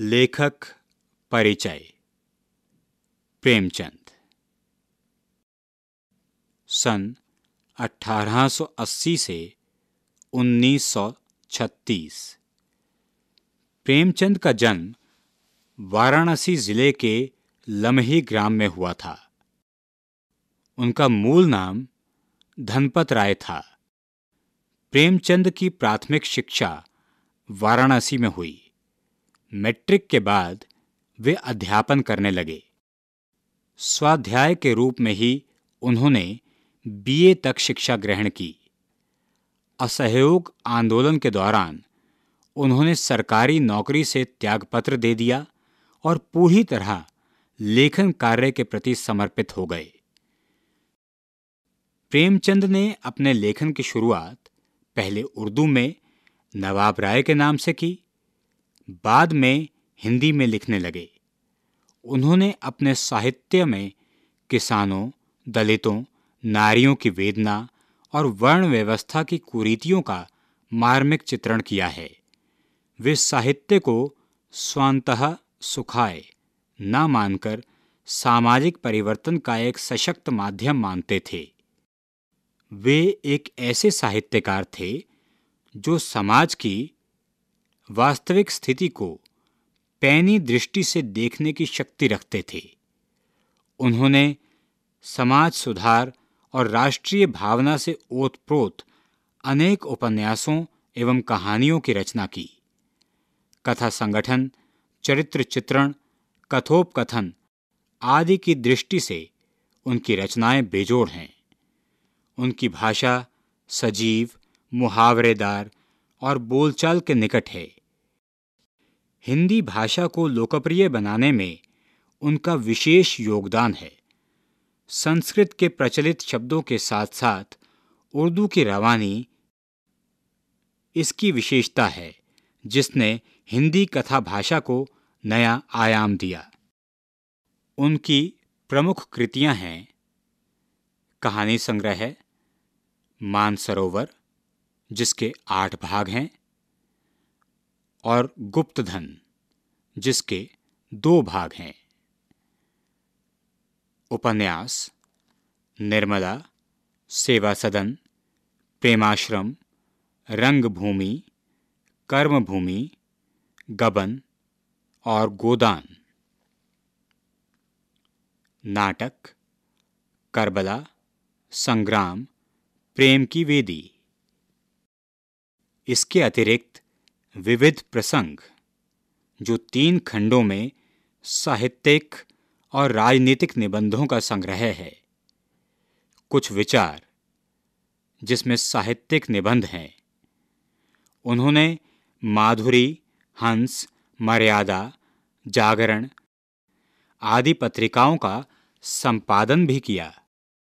लेखक परिचय प्रेमचंद सन 1880 से 1936 प्रेमचंद का जन्म वाराणसी जिले के लमही ग्राम में हुआ था उनका मूल नाम धनपत राय था प्रेमचंद की प्राथमिक शिक्षा वाराणसी में हुई मैट्रिक के बाद वे अध्यापन करने लगे स्वाध्याय के रूप में ही उन्होंने बीए तक शिक्षा ग्रहण की असहयोग आंदोलन के दौरान उन्होंने सरकारी नौकरी से त्यागपत्र दे दिया और पूरी तरह लेखन कार्य के प्रति समर्पित हो गए प्रेमचंद ने अपने लेखन की शुरुआत पहले उर्दू में नवाब राय के नाम से की बाद में हिंदी में लिखने लगे उन्होंने अपने साहित्य में किसानों दलितों नारियों की वेदना और वर्ण व्यवस्था की कुरीतियों का मार्मिक चित्रण किया है वे साहित्य को स्वांत सुखाए न मानकर सामाजिक परिवर्तन का एक सशक्त माध्यम मानते थे वे एक ऐसे साहित्यकार थे जो समाज की वास्तविक स्थिति को पैनी दृष्टि से देखने की शक्ति रखते थे उन्होंने समाज सुधार और राष्ट्रीय भावना से ओतप्रोत अनेक उपन्यासों एवं कहानियों की रचना की कथा संगठन चरित्र चित्रण कथोपकथन आदि की दृष्टि से उनकी रचनाएं बेजोड़ हैं उनकी भाषा सजीव मुहावरेदार और बोलचाल के निकट है हिंदी भाषा को लोकप्रिय बनाने में उनका विशेष योगदान है संस्कृत के प्रचलित शब्दों के साथ साथ उर्दू की रवानी इसकी विशेषता है जिसने हिंदी कथा भाषा को नया आयाम दिया उनकी प्रमुख कृतियां हैं कहानी संग्रह मानसरोवर जिसके आठ भाग हैं और गुप्त धन जिसके दो भाग हैं उपन्यास निर्मला सेवा सदन प्रेमाश्रम रंगभूमि कर्मभूमि गबन और गोदान नाटक करबला संग्राम प्रेम की वेदी इसके अतिरिक्त विविध प्रसंग जो तीन खंडों में साहित्यिक और राजनीतिक निबंधों का संग्रह है कुछ विचार जिसमें साहित्यिक निबंध हैं उन्होंने माधुरी हंस मर्यादा जागरण आदि पत्रिकाओं का संपादन भी किया